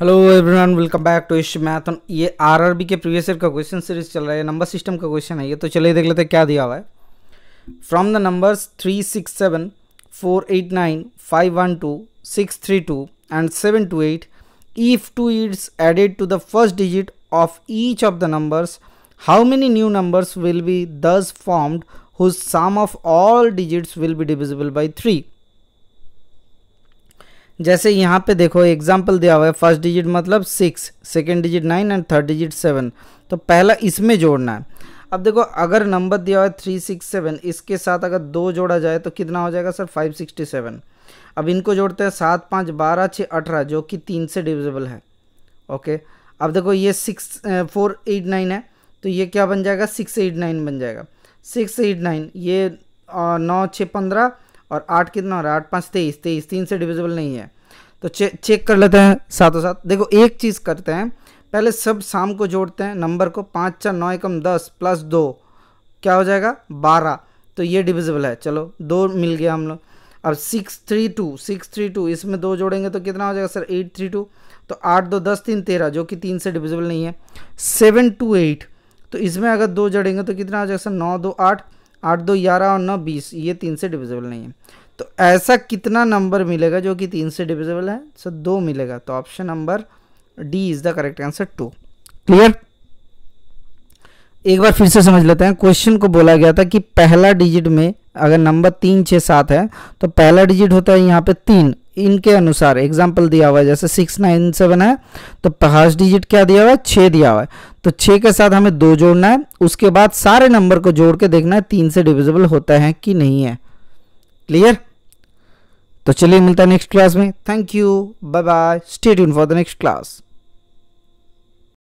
hello everyone welcome back to Ish Mathan ये RRB के previous year का क्वेश्चन सीरीज चल रहा है नंबर सिस्टम का क्वेश्चन है ये तो चलिए देख लेते हैं क्या दिया हुआ है from the numbers three six seven four eight nine five one two six three two and seven two eight if two it's added to the first digit of each of the numbers how many new numbers will be thus formed whose sum of all digits will be divisible by three जैसे यहाँ पे देखो example दिया हुआ है first digit मतलब six second digit nine and third digit seven तो पहला इसमें जोड़ना है अब देखो अगर नंबर दिया हुआ है थ्री सिक्स सेवन इसके साथ अगर दो जोड़ा जाए तो कितना हो जाएगा सर फाइव सिक्सटी सेवन अब इनको जोड़ते हैं सात पाँच बारह छः अठारह जो कि तीन से डिविजिबल है ओके अब देखो ये सिक्स फोर एट नाइन है तो ये क्या बन जाएगा सिक्स एट नाइन बन जाएगा सिक्स एट नाइन ये नौ छः पंद्रह और आठ कितना हो रहा है आठ पाँच तेईस तेईस तीन से डिविजिबल नहीं है तो चे, चेक कर लेते हैं साथों साथ देखो एक चीज़ करते हैं पहले सब शाम को जोड़ते हैं नंबर को पाँच चार नौ एकम दस प्लस दो क्या हो जाएगा बारह तो ये डिविजिबल है चलो दो मिल गया हम लोग अब six three two six three two इसमें दो जोड़ेंगे तो कितना हो जाएगा सर एट थ्री टू तो आठ दो दस तीन तेरह जो कि तीन से डिविजिबल नहीं है सेवन टू एट तो इसमें अगर दो जोड़ेंगे तो कितना हो जाएगा सर नौ दो आठ आठ दो ग्यारह और नौ बीस ये तीन से डिविजिबल नहीं है तो ऐसा कितना नंबर मिलेगा जो कि तीन से डिविजिबल है सर दो मिलेगा तो option number D is the correct answer to clear एक बार फिर से समझ लेते हैं क्वेश्चन को बोला गया था कि पहला डिजिट में अगर नंबर तीन छः सात है तो पहला डिजिट होता है यहाँ पे तीन इनके अनुसार एग्जाम्पल दिया हुआ है जैसे सिक्स नाइन सेवन है तो फर्स्ट डिजिट क्या दिया हुआ है छः दिया हुआ है तो छः के साथ हमें दो जोड़ना है उसके बाद सारे नंबर को जोड़ के देखना है तीन से डिविजिबल होता है कि नहीं है क्लियर तो चलिए मिलता है नेक्स्ट क्लास में thank you bye bye stay tuned for the next class